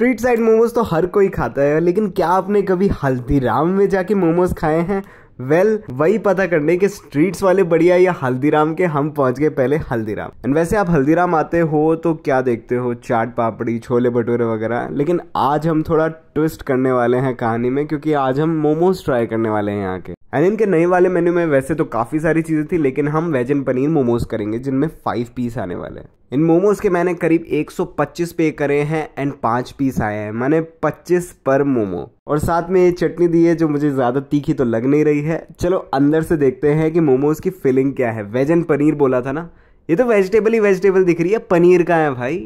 street side momos तो हर कोई खाता है लेकिन क्या आपने कभी हल्दीराम में जाके मोमोज खाए हैं वेल well, वही पता करने के स्ट्रीट्स वाले बढ़िया या हल्दीराम के हम पहुंच गए पहले हल्दीराम एंड वैसे आप हल्दीराम आते हो तो क्या देखते हो चाट पापड़ी छोले भटूरे वगैरह लेकिन आज हम थोड़ा ट्विस्ट करने वाले हैं कहानी में क्योंकि आज हम मोमोज ट्राई करने वाले हैं यहाँ के एंड इनके नए वाले मेन्यू में वैसे तो काफ़ी सारी चीज़ें थी लेकिन हम वेज एंड पनीर मोमोज करेंगे जिनमें फाइव पीस आने वाले हैं इन मोमोज के मैंने करीब 125 पे करे हैं एंड पांच पीस आए हैं मैंने 25 पर मोमो और साथ में ये चटनी दी है जो मुझे ज़्यादा तीखी तो लग नहीं रही है चलो अंदर से देखते हैं कि मोमोज की फीलिंग क्या है वेज एंड पनीर बोला था ना ये तो वेजिटेबल ही वेजिटेबल दिख रही है पनीर का है भाई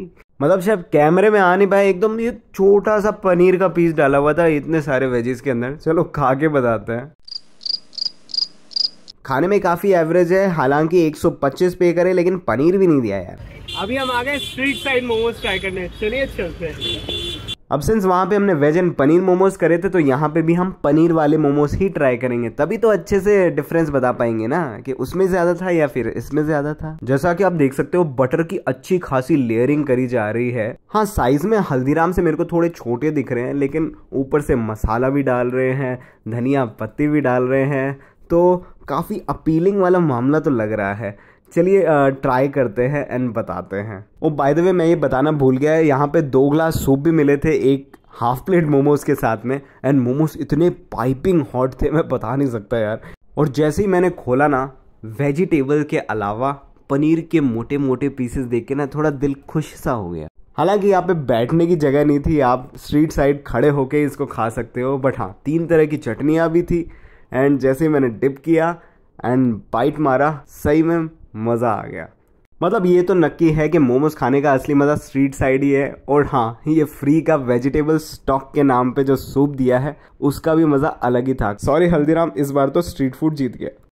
मतलब शायद कैमरे में आ नहीं पाए एकदम ये छोटा सा पनीर का पीस डाला हुआ था इतने सारे वेजेस के अंदर चलो खा के बताते हैं खाने में काफ़ी एवरेज है हालांकि 125 पे करे लेकिन पनीर भी नहीं दिया यार अभी हम आ गए स्ट्रीट साइड मोमोज ट्राई करने चलिए चलते अब सिंस वहाँ पे हमने वेज एंड पनीर मोमोज करे थे तो यहाँ पे भी हम पनीर वाले मोमोज ही ट्राई करेंगे तभी तो अच्छे से डिफरेंस बता पाएंगे ना कि उसमें ज़्यादा था या फिर इसमें ज़्यादा था जैसा कि आप देख सकते हो बटर की अच्छी खासी लेयरिंग करी जा रही है हाँ साइज़ में हल्दीराम से मेरे को थोड़े छोटे दिख रहे हैं लेकिन ऊपर से मसाला भी डाल रहे हैं धनिया पत्ती भी डाल रहे हैं तो काफ़ी अपीलिंग वाला मामला तो लग रहा है चलिए ट्राई करते हैं एंड बताते हैं ओ बाय द वे मैं ये बताना भूल गया है यहाँ पे दो ग्लास सूप भी मिले थे एक हाफ प्लेट मोमोज़ के साथ में एंड मोमोज़ इतने पाइपिंग हॉट थे मैं बता नहीं सकता यार और जैसे ही मैंने खोला ना वेजिटेबल के अलावा पनीर के मोटे मोटे पीसेस देख के ना थोड़ा दिल खुश सा हो गया हालांकि यहाँ पे बैठने की जगह नहीं थी आप स्ट्रीट साइड खड़े होके इसको खा सकते हो बट हाँ तीन तरह की चटनियाँ भी थी एंड जैसे ही मैंने डिप किया एंड बाइट मारा सही में मज़ा आ गया मतलब ये तो नक्की है कि मोमोज खाने का असली मज़ा स्ट्रीट साइड ही है और हाँ ये फ्री का वेजिटेबल स्टॉक के नाम पे जो सूप दिया है उसका भी मज़ा अलग ही था सॉरी हल्दीराम इस बार तो स्ट्रीट फूड जीत गया